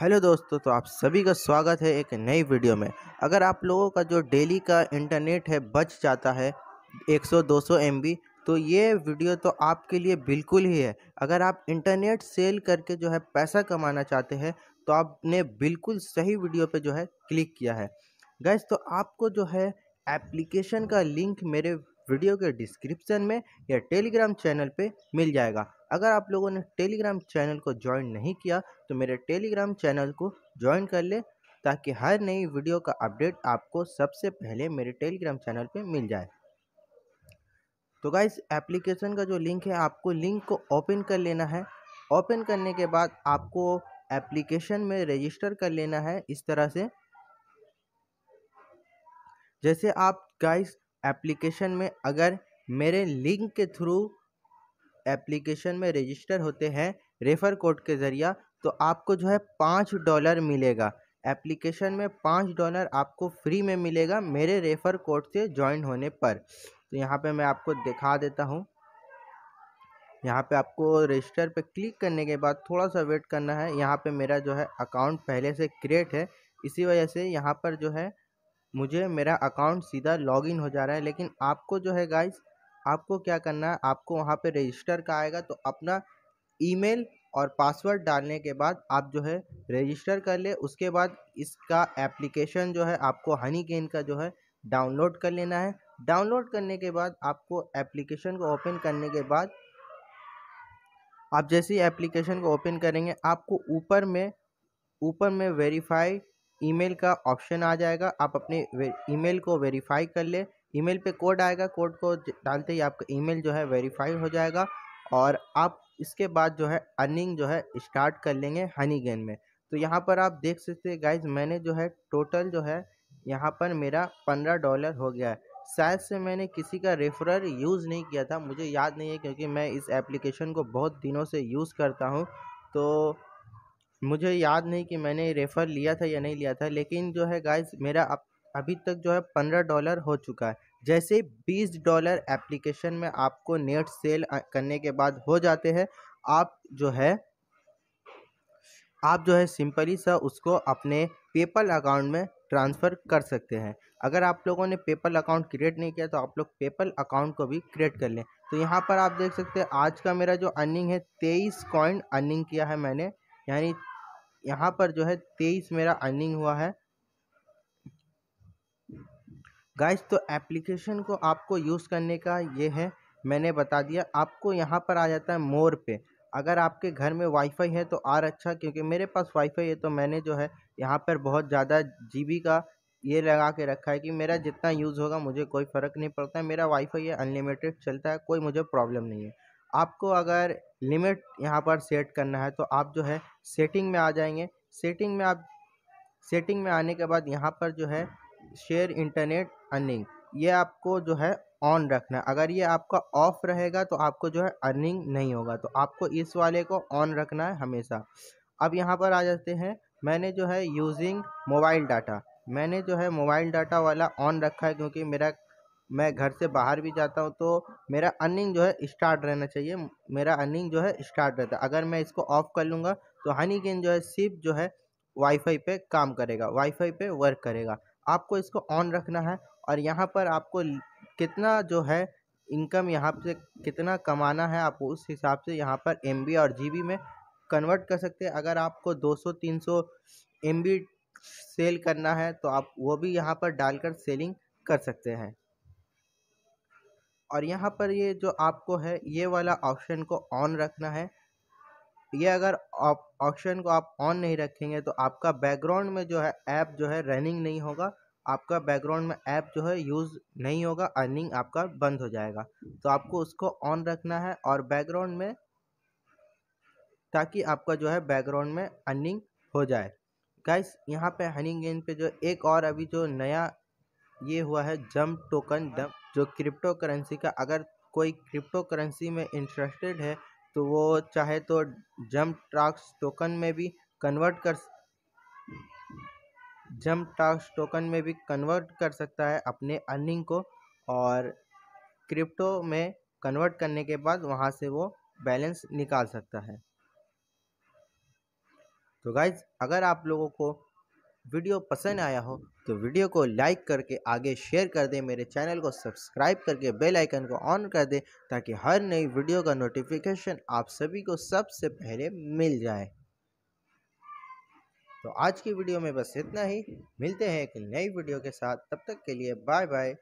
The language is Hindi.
हेलो दोस्तों तो आप सभी का स्वागत है एक नई वीडियो में अगर आप लोगों का जो डेली का इंटरनेट है बच जाता है 100-200 एमबी तो ये वीडियो तो आपके लिए बिल्कुल ही है अगर आप इंटरनेट सेल करके जो है पैसा कमाना चाहते हैं तो आपने बिल्कुल सही वीडियो पे जो है क्लिक किया है गैस तो आपको जो है एप्लीकेशन का लिंक मेरे वीडियो के डिस्क्रिप्शन में या टेलीग्राम चैनल पे मिल जाएगा अगर आप लोगों ने टेलीग्राम चैनल को ज्वाइन नहीं किया तो मेरे टेलीग्राम चैनल को ज्वाइन कर ले ताकि हर नई वीडियो का अपडेट आपको सबसे पहले मेरे टेलीग्राम चैनल पे मिल जाए तो गाइस एप्लीकेशन का जो लिंक है आपको लिंक को ओपन कर लेना है ओपन करने के बाद आपको एप्लीकेशन में रजिस्टर कर लेना है इस तरह से जैसे आप गाइस एप्लीकेशन में अगर मेरे लिंक के थ्रू एप्लीकेशन में रजिस्टर होते हैं रेफ़र कोड के ज़रिया तो आपको जो है पाँच डॉलर मिलेगा एप्लीकेशन में पाँच डॉलर आपको फ्री में मिलेगा मेरे रेफ़र कोड से ज्वाइन होने पर तो यहाँ पे मैं आपको दिखा देता हूँ यहाँ पे आपको रजिस्टर पे क्लिक करने के बाद थोड़ा सा वेट करना है यहाँ पे मेरा जो है अकाउंट पहले से क्रिएट है इसी वजह से यहाँ पर जो है मुझे मेरा अकाउंट सीधा लॉगिन हो जा रहा है लेकिन आपको जो है गाइस आपको क्या करना है आपको वहाँ पे रजिस्टर का आएगा तो अपना ईमेल और पासवर्ड डालने के बाद आप जो है रजिस्टर कर ले उसके बाद इसका एप्लीकेशन जो है आपको हनी गेन का जो है डाउनलोड कर लेना है डाउनलोड करने के बाद आपको एप्लीकेशन को ओपन करने के बाद आप जैसे ही एप्लीकेशन को ओपन करेंगे आपको ऊपर में ऊपर में वेरीफाई ईमेल का ऑप्शन आ जाएगा आप अपने ईमेल को वेरीफाई कर ले ईमेल पे कोड आएगा कोड को डालते ही आपका ईमेल जो है वेरीफाई हो जाएगा और आप इसके बाद जो है अर्निंग जो है स्टार्ट कर लेंगे हनी गेन में तो यहाँ पर आप देख सकते हैं गाइज मैंने जो है टोटल जो है यहाँ पर मेरा पंद्रह डॉलर हो गया है शायद से मैंने किसी का रेफरल यूज़ नहीं किया था मुझे याद नहीं है क्योंकि मैं इस एप्लीकेशन को बहुत दिनों से यूज़ करता हूँ तो मुझे याद नहीं कि मैंने रेफ़र लिया था या नहीं लिया था लेकिन जो है गाइज मेरा अब अभी तक जो है पंद्रह डॉलर हो चुका है जैसे बीस डॉलर एप्लीकेशन में आपको नेट सेल करने के बाद हो जाते हैं आप जो है आप जो है सिंपली सा उसको अपने पेपल अकाउंट में ट्रांसफ़र कर सकते हैं अगर आप लोगों ने पेपल अकाउंट क्रिएट नहीं किया तो आप लोग पेपल अकाउंट को भी क्रिएट कर लें तो यहाँ पर आप देख सकते हैं आज का मेरा जो अर्निंग है तेईस कॉइन अर्निंग किया है मैंने यानी यहाँ पर जो है तेईस मेरा अर्निंग हुआ है गाइस तो एप्लीकेशन को आपको यूज़ करने का ये है मैंने बता दिया आपको यहाँ पर आ जाता है मोर पे अगर आपके घर में वाईफाई है तो आर अच्छा क्योंकि मेरे पास वाईफाई है तो मैंने जो है यहाँ पर बहुत ज़्यादा जीबी का ये लगा के रखा है कि मेरा जितना यूज़ होगा मुझे कोई फ़र्क नहीं पड़ता है मेरा वाईफाई है अनलिमिटेड चलता है कोई मुझे प्रॉब्लम नहीं है आपको अगर लिमिट यहाँ पर सेट करना है तो आप जो है सेटिंग में आ जाएंगे सेटिंग में आप सेटिंग में आने के बाद यहाँ पर जो है शेयर इंटरनेट अर्निंग ये आपको जो है ऑन रखना है अगर ये आपका ऑफ रहेगा तो आपको जो है अर्निंग नहीं होगा तो आपको इस वाले को ऑन रखना है हमेशा अब यहाँ पर आ जाते हैं मैंने जो है यूजिंग मोबाइल डाटा मैंने जो है मोबाइल डाटा वाला ऑन रखा है क्योंकि मेरा मैं घर से बाहर भी जाता हूँ तो मेरा अर्निंग जो है स्टार्ट रहना चाहिए मेरा अर्निंग जो है स्टार्ट रहता है अगर मैं इसको ऑफ कर लूँगा तो हनी जो है सिर्फ जो है वाईफाई पे काम करेगा वाईफाई पे वर्क करेगा आपको इसको ऑन रखना है और यहाँ पर आपको कितना जो है इनकम यहाँ से कितना कमाना है आप उस हिसाब से यहाँ पर एम और जी में कन्वर्ट कर सकते हैं अगर आपको 200-300 सौ सेल करना है तो आप वो भी यहाँ पर डालकर सेलिंग कर सकते हैं और यहाँ पर ये जो आपको है ये वाला ऑप्शन को ऑन रखना है ये अगर ऑप्शन को आप ऑन नहीं रखेंगे तो आपका बैकग्राउंड में जो है ऐप जो है रनिंग नहीं होगा आपका बैकग्राउंड में ऐप जो है यूज़ नहीं होगा अर्निंग आपका बंद हो जाएगा तो आपको उसको ऑन रखना है और बैकग्राउंड में ताकि आपका जो है बैकग्राउंड में अर्निंग हो जाए गाइस यहाँ पे हनिंग गेंद पे जो एक और अभी जो नया ये हुआ है जम्प टोकन डम जो क्रिप्टो करेंसी का अगर कोई क्रिप्टो करेंसी में इंटरेस्टेड है तो वो चाहे तो जम्प ट्राक्स टोकन में भी कन्वर्ट कर टास्क टोकन में भी कन्वर्ट कर सकता है अपने अर्निंग को और क्रिप्टो में कन्वर्ट करने के बाद वहाँ से वो बैलेंस निकाल सकता है तो गाइज अगर आप लोगों को वीडियो पसंद आया हो तो वीडियो को लाइक करके आगे शेयर कर दें मेरे चैनल को सब्सक्राइब करके बेल आइकन को ऑन कर दें ताकि हर नई वीडियो का नोटिफिकेशन आप सभी को सबसे पहले मिल जाए तो आज की वीडियो में बस इतना ही मिलते हैं एक नई वीडियो के साथ तब तक के लिए बाय बाय